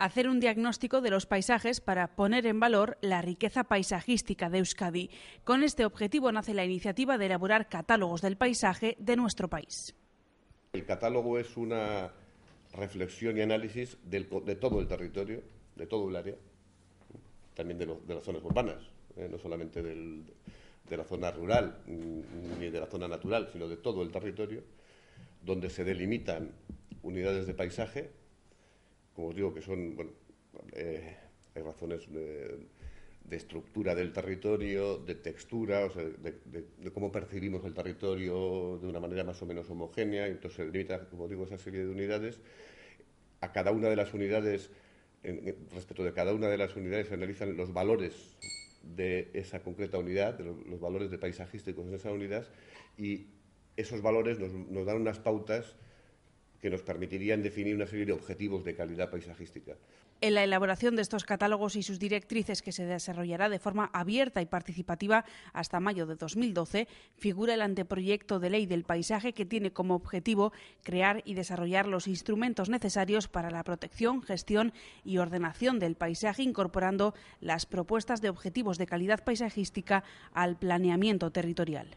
hacer un diagnóstico de los paisajes para poner en valor la riqueza paisajística de Euskadi. Con este objetivo nace la iniciativa de elaborar catálogos del paisaje de nuestro país. El catálogo es una reflexión y análisis de todo el territorio, de todo el área, también de, las zonas urbanas, eh, no solamente de la zona rural mm, ni de la zona natural, sino de todo el territorio, donde se delimitan unidades de paisaje como os digo, que son, bueno, eh, razones de, estructura del territorio, de textura, de, cómo percibimos el territorio de una manera más o menos homogénea, entonces se limita, como digo, esa serie de unidades. A cada una de las unidades, respecto de cada una de las unidades, se analizan los valores de esa concreta unidad, los, valores de paisajísticos en esa unidad, y esos valores nos dan unas pautas que nos permitirían definir una serie de objetivos de calidad paisajística. En la elaboración de estos catálogos y sus directrices, que se desarrollará de forma abierta y participativa hasta mayo de 2012, figura el anteproyecto de ley del paisaje que tiene como objetivo crear y desarrollar los instrumentos necesarios para la protección, gestión y ordenación del paisaje, incorporando las propuestas de objetivos de calidad paisajística al planeamiento territorial.